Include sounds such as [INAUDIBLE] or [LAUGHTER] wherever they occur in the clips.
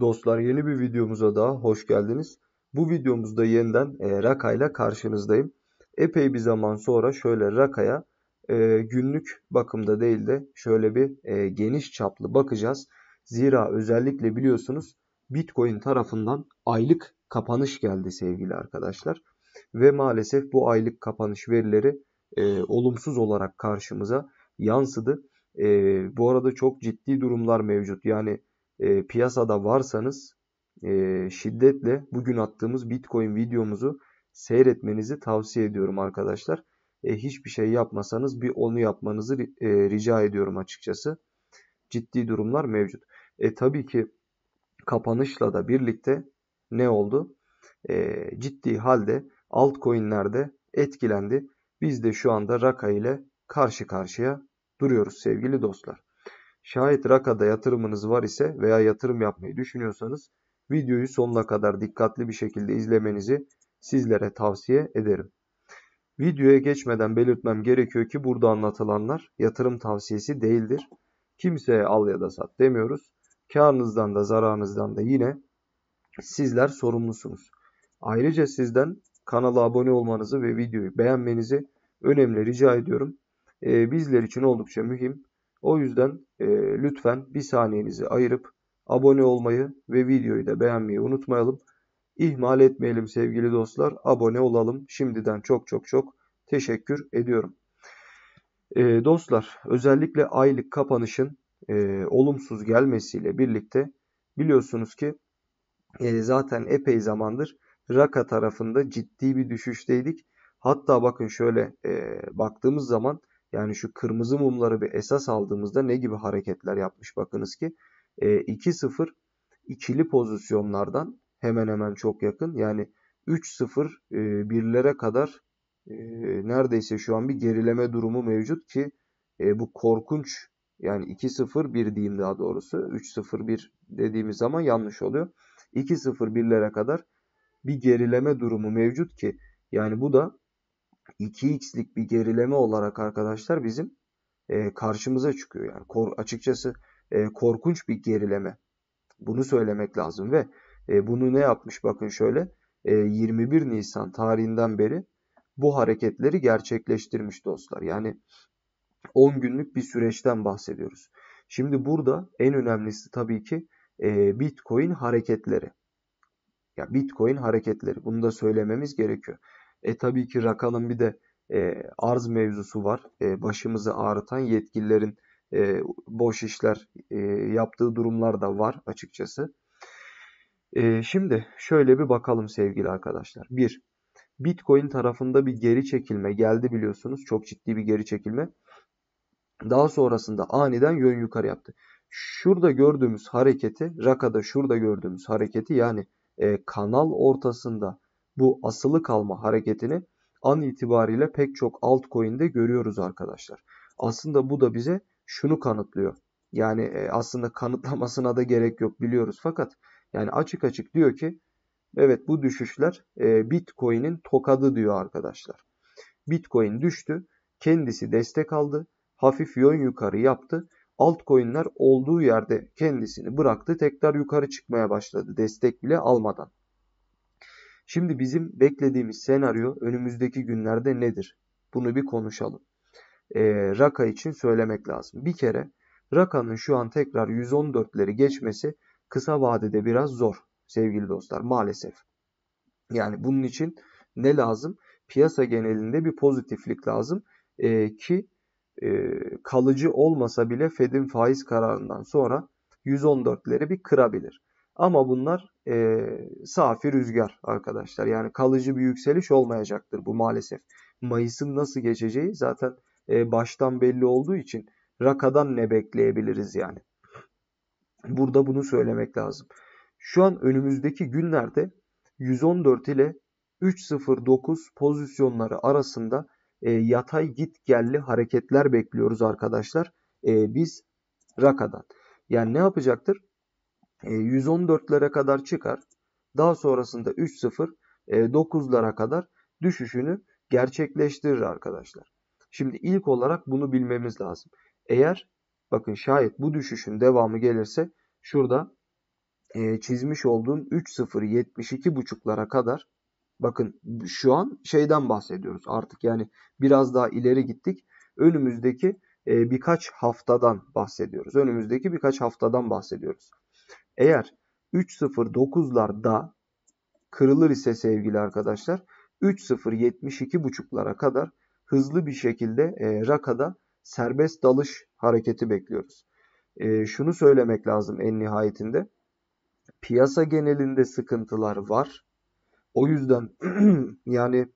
Dostlar yeni bir videomuza daha hoş geldiniz. Bu videomuzda yeniden e, Raka ile karşınızdayım. Epey bir zaman sonra şöyle Raka'ya e, günlük bakımda değil de şöyle bir e, geniş çaplı bakacağız. Zira özellikle biliyorsunuz Bitcoin tarafından aylık kapanış geldi sevgili arkadaşlar. Ve maalesef bu aylık kapanış verileri e, olumsuz olarak karşımıza yansıdı. E, bu arada çok ciddi durumlar mevcut. Yani e, piyasada varsanız e, şiddetle bugün attığımız Bitcoin videomuzu seyretmenizi tavsiye ediyorum arkadaşlar. E, hiçbir şey yapmasanız bir onu yapmanızı e, rica ediyorum açıkçası. Ciddi durumlar mevcut. E tabii ki kapanışla da birlikte ne oldu? E, ciddi halde altcoin'lerde etkilendi. Biz de şu anda Raka ile karşı karşıya duruyoruz sevgili dostlar. Şayet Raka'da yatırımınız var ise veya yatırım yapmayı düşünüyorsanız videoyu sonuna kadar dikkatli bir şekilde izlemenizi sizlere tavsiye ederim. Videoya geçmeden belirtmem gerekiyor ki burada anlatılanlar yatırım tavsiyesi değildir. Kimseye al ya da sat demiyoruz. Karınızdan da zararınızdan da yine sizler sorumlusunuz. Ayrıca sizden kanala abone olmanızı ve videoyu beğenmenizi önemli rica ediyorum. Ee, bizler için oldukça mühim. O yüzden e, lütfen bir saniyenizi ayırıp abone olmayı ve videoyu da beğenmeyi unutmayalım. İhmal etmeyelim sevgili dostlar. Abone olalım. Şimdiden çok çok çok teşekkür ediyorum. E, dostlar özellikle aylık kapanışın e, olumsuz gelmesiyle birlikte biliyorsunuz ki e, zaten epey zamandır Raka tarafında ciddi bir düşüşteydik. Hatta bakın şöyle e, baktığımız zaman yani şu kırmızı mumları bir esas aldığımızda ne gibi hareketler yapmış bakınız ki. E, 2-0 ikili pozisyonlardan hemen hemen çok yakın. Yani 3-0 e, birlere kadar e, neredeyse şu an bir gerileme durumu mevcut ki e, bu korkunç yani 2-0-1 diyeyim daha doğrusu. 3 0 dediğimiz zaman yanlış oluyor. 2-0-1'lere kadar bir gerileme durumu mevcut ki yani bu da 2x'lik bir gerileme olarak arkadaşlar bizim e, karşımıza çıkıyor. Yani kor, açıkçası e, korkunç bir gerileme. Bunu söylemek lazım ve e, bunu ne yapmış bakın şöyle e, 21 Nisan tarihinden beri bu hareketleri gerçekleştirmiş dostlar. Yani 10 günlük bir süreçten bahsediyoruz. Şimdi burada en önemlisi tabii ki e, Bitcoin hareketleri. Ya Bitcoin hareketleri. Bunu da söylememiz gerekiyor. E tabii ki rakamın bir de e, arz mevzusu var. E, başımızı ağrıtan yetkililerin e, boş işler e, yaptığı durumlar da var açıkçası. E, şimdi şöyle bir bakalım sevgili arkadaşlar. Bir Bitcoin tarafında bir geri çekilme geldi biliyorsunuz. Çok ciddi bir geri çekilme. Daha sonrasında aniden yön yukarı yaptı. Şurada gördüğümüz hareketi, Raka'da şurada gördüğümüz hareketi yani e, kanal ortasında bu asılı kalma hareketini an itibariyle pek çok altcoin'de görüyoruz arkadaşlar. Aslında bu da bize şunu kanıtlıyor. Yani e, aslında kanıtlamasına da gerek yok biliyoruz fakat yani açık açık diyor ki evet bu düşüşler e, Bitcoin'in tokadı diyor arkadaşlar. Bitcoin düştü, kendisi destek aldı, hafif yön yukarı yaptı. Altcoin'ler olduğu yerde kendisini bıraktı, tekrar yukarı çıkmaya başladı destek bile almadan. Şimdi bizim beklediğimiz senaryo önümüzdeki günlerde nedir? Bunu bir konuşalım. E, Raka için söylemek lazım. Bir kere Raka'nın şu an tekrar 114'leri geçmesi kısa vadede biraz zor sevgili dostlar maalesef. Yani bunun için ne lazım? Piyasa genelinde bir pozitiflik lazım e, ki e, kalıcı olmasa bile Fed'in faiz kararından sonra 114'leri bir kırabilir. Ama bunlar e, safi rüzgar arkadaşlar. Yani kalıcı bir yükseliş olmayacaktır bu maalesef. Mayıs'ın nasıl geçeceği zaten e, baştan belli olduğu için Raka'dan ne bekleyebiliriz yani. Burada bunu söylemek lazım. Şu an önümüzdeki günlerde 114 ile 309 pozisyonları arasında e, yatay git gelli hareketler bekliyoruz arkadaşlar. E, biz Raka'dan. Yani ne yapacaktır? 114'lere e, kadar çıkar. Daha sonrasında 3-0 9'lara e, kadar düşüşünü gerçekleştirir arkadaşlar. Şimdi ilk olarak bunu bilmemiz lazım. Eğer bakın şayet bu düşüşün devamı gelirse şurada e, çizmiş olduğum 3.0.72.5'lara kadar bakın şu an şeyden bahsediyoruz artık yani biraz daha ileri gittik. Önümüzdeki e, birkaç haftadan bahsediyoruz. Önümüzdeki birkaç haftadan bahsediyoruz. Eğer 3.09'larda kırılır ise sevgili arkadaşlar 3.072.5'lara kadar hızlı bir şekilde e, rakada serbest dalış hareketi bekliyoruz. E, şunu söylemek lazım en nihayetinde. Piyasa genelinde sıkıntılar var. O yüzden [CLEARS THROAT] yani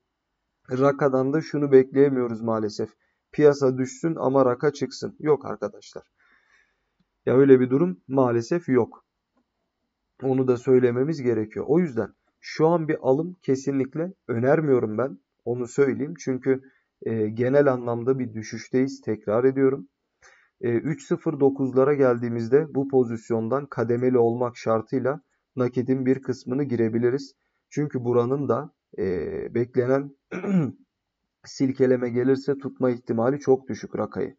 rakadan da şunu bekleyemiyoruz maalesef. Piyasa düşsün ama raka çıksın. Yok arkadaşlar. Ya öyle bir durum maalesef yok. Onu da söylememiz gerekiyor. O yüzden şu an bir alım kesinlikle önermiyorum ben. Onu söyleyeyim. Çünkü e, genel anlamda bir düşüşteyiz. Tekrar ediyorum. E, 3.09'lara geldiğimizde bu pozisyondan kademeli olmak şartıyla nakitin bir kısmını girebiliriz. Çünkü buranın da e, beklenen [CLEARS THROAT] silkeleme gelirse tutma ihtimali çok düşük rakayı.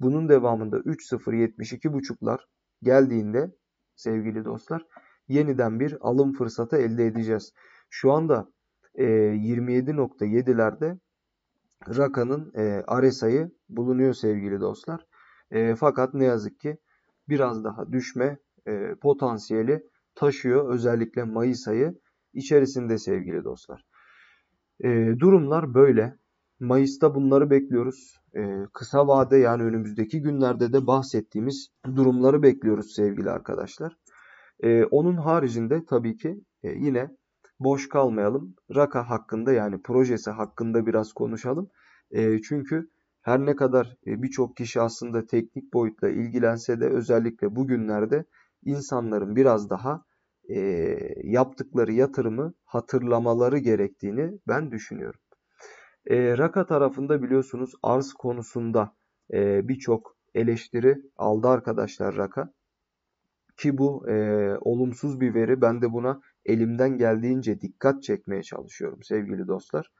Bunun devamında 3.0.72.5'lar geldiğinde sevgili dostlar yeniden bir alım fırsatı elde edeceğiz. Şu anda e, 27.7'lerde Raka'nın e, RSI'ı bulunuyor sevgili dostlar. E, fakat ne yazık ki biraz daha düşme e, potansiyeli taşıyor. Özellikle Mayıs ayı içerisinde sevgili dostlar. E, durumlar böyle. Mayıs'ta bunları bekliyoruz. Ee, kısa vade yani önümüzdeki günlerde de bahsettiğimiz durumları bekliyoruz sevgili arkadaşlar. Ee, onun haricinde tabii ki e, yine boş kalmayalım. Raka hakkında yani projesi hakkında biraz konuşalım. E, çünkü her ne kadar e, birçok kişi aslında teknik boyutla ilgilense de özellikle bugünlerde insanların biraz daha e, yaptıkları yatırımı hatırlamaları gerektiğini ben düşünüyorum. E, Raka tarafında biliyorsunuz arz konusunda e, birçok eleştiri aldı arkadaşlar Raka. Ki bu e, olumsuz bir veri. Ben de buna elimden geldiğince dikkat çekmeye çalışıyorum sevgili dostlar.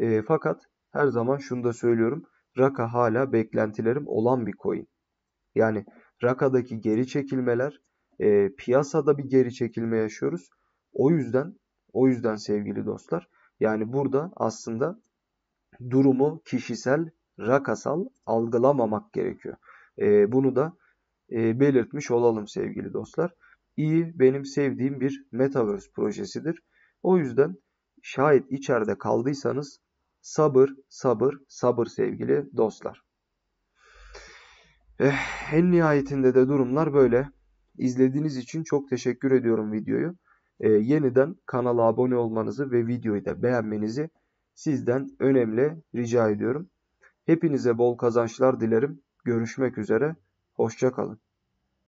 E, fakat her zaman şunu da söylüyorum. Raka hala beklentilerim olan bir coin. Yani Raka'daki geri çekilmeler, e, piyasada bir geri çekilme yaşıyoruz. O yüzden, o yüzden sevgili dostlar, yani burada aslında durumu kişisel, rakasal algılamamak gerekiyor. E, bunu da e, belirtmiş olalım sevgili dostlar. İyi benim sevdiğim bir Metaverse projesidir. O yüzden şayet içeride kaldıysanız sabır, sabır, sabır sevgili dostlar. Eh, en nihayetinde de durumlar böyle. İzlediğiniz için çok teşekkür ediyorum videoyu. E, yeniden kanala abone olmanızı ve videoyu da beğenmenizi sizden önemli rica ediyorum. Hepinize bol kazançlar dilerim. Görüşmek üzere. Hoşçakalın.